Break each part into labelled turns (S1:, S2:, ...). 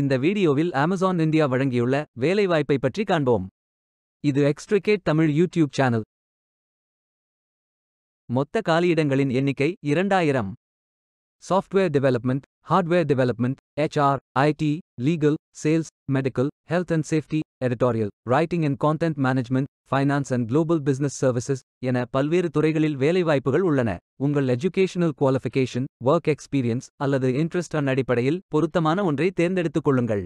S1: இந்த வீடியோவில் Amazon India வழங்கியுள்ள வேலைவாய்ப்பை பற்றி காண்போம் இது எக்ஸ்ட்ரிகேட் தமிழ் யூடியூப் சேனல் மொத்த காலியிடங்களின் எண்ணிக்கை இரண்டாயிரம் software development hardware development HR IT legal sales medical health and safety editorial writing and content management finance and global business services என பல்வேறு துறைகளில் வேலைவாய்ப்புகள் உள்ளன உங்கள் எஜுகேஷனல் குவாலிஃபிகேஷன் ஒர்க் எக்ஸ்பீரியன்ஸ் அல்லது இன்ட்ரெஸ்ட் அன் அடிப்படையில் பொருத்தமான ஒன்றை தேர்ந்தெடுத்துக் கொள்ளுங்கள்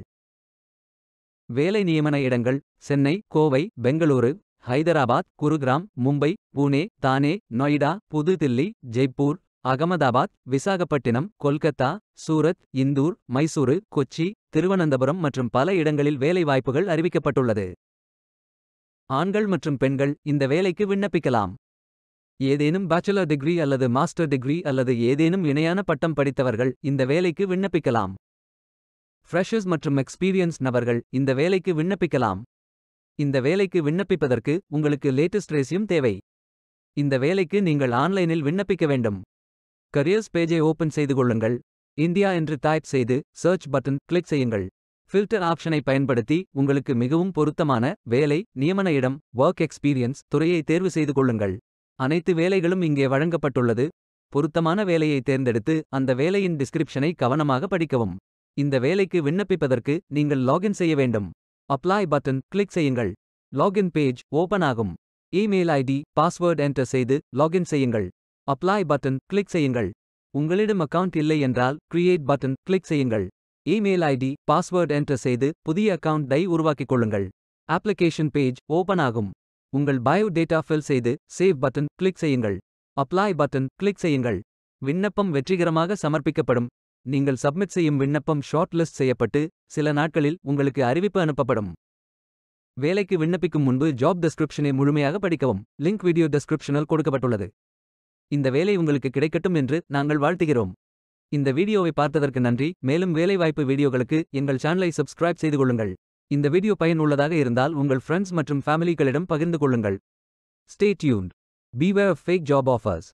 S1: வேலை நியமன இடங்கள் சென்னை கோவை பெங்களூரு ஹைதராபாத் குருகிராம் மும்பை புனே தானே நொய்டா புதுதில்லி ஜெய்ப்பூர் அகமதாபாத் விசாகப்பட்டினம் கொல்கத்தா சூரத் இந்தூர் மைசூரு கொச்சி திருவனந்தபுரம் மற்றும் பல இடங்களில் வேலைவாய்ப்புகள் அறிவிக்கப்பட்டுள்ளது ஆண்கள் மற்றும் பெண்கள் இந்த வேலைக்கு விண்ணப்பிக்கலாம் ஏதேனும் பேச்சுலர் டிகிரி அல்லது மாஸ்டர் டிகிரி அல்லது ஏதேனும் இணையான பட்டம் படித்தவர்கள் இந்த வேலைக்கு விண்ணப்பிக்கலாம் ஃப்ரெஷர்ஸ் மற்றும் எக்ஸ்பீரியன்ஸ் நபர்கள் இந்த வேலைக்கு விண்ணப்பிக்கலாம் இந்த வேலைக்கு விண்ணப்பிப்பதற்கு உங்களுக்கு லேட்டஸ்ட் ரேசியும் தேவை இந்த வேலைக்கு நீங்கள் ஆன்லைனில் விண்ணப்பிக்க வேண்டும் கரியர்ஸ் பேஜை ஓபன் செய்து கொள்ளுங்கள் இந்தியா என்று டைப் செய்து சர்ச் பட்டன் கிளிக் செய்யுங்கள் ஃபில்டர் ஆப்ஷனை பயன்படுத்தி உங்களுக்கு மிகவும் பொருத்தமான வேலை நியமன இடம் ஒர்க் எக்ஸ்பீரியன்ஸ் துறையை தேர்வு செய்து கொள்ளுங்கள் அனைத்து வேலைகளும் இங்கே வழங்கப்பட்டுள்ளது பொருத்தமான வேலையை தேர்ந்தெடுத்து அந்த வேலையின் டிஸ்கிரிப்ஷனை கவனமாக படிக்கவும் இந்த வேலைக்கு விண்ணப்பிப்பதற்கு நீங்கள் லாகின் செய்ய வேண்டும் அப்ளை பட்டன் கிளிக் செய்யுங்கள் லாகின் பேஜ் ஓபன் ஆகும் இமெயில் ஐடி பாஸ்வேர்ட் என்டர் செய்து லாகின் செய்யுங்கள் அப்ளை பட்டன் கிளிக் செய்யுங்கள் உங்களிடம் அக்கவுண்ட் இல்லை என்றால் கிரியேட் பட்டன் கிளிக் செய்யுங்கள் இமெயில் ஐடி பாஸ்வேர்ட் என்டர் செய்து புதிய அக்கவுண்டை உருவாக்கிக் கொள்ளுங்கள் அப்ளிகேஷன் பேஜ் ஓபன் ஆகும் உங்கள் பயோ டேட்டா ஃபில் செய்து சேவ் பட்டன் கிளிக் செய்யுங்கள் அப்ளை பட்டன் கிளிக் செய்யுங்கள் விண்ணப்பம் வெற்றிகரமாக சமர்ப்பிக்கப்படும் நீங்கள் சப்மிட் செய்யும் விண்ணப்பம் ஷார்ட் லிஸ்ட் செய்யப்பட்டு சில நாட்களில் உங்களுக்கு அறிவிப்பு அனுப்பப்படும் வேலைக்கு விண்ணப்பிக்கும் முன்பு ஜாப் டெஸ்கிரிப்ஷனை முழுமையாக படிக்கவும் லிங்க் வீடியோ டெஸ்கிரிப்ஷனில் கொடுக்கப்பட்டுள்ளது இந்த வேலை உங்களுக்கு கிடைக்கட்டும் என்று நாங்கள் வாழ்த்துகிறோம் இந்த வீடியோவை பார்த்ததற்கு நன்றி மேலும் வேலைவாய்ப்பு வீடியோகளுக்கு எங்கள் சேனலை சப்ஸ்கிரைப் செய்து கொள்ளுங்கள் இந்த வீடியோ பயனுள்ளதாக இருந்தால் உங்கள் ஃப்ரெண்ட்ஸ் மற்றும் ஃபேமிலிகளிடம் பகிர்ந்து கொள்ளுங்கள் stay tuned beware fake job offers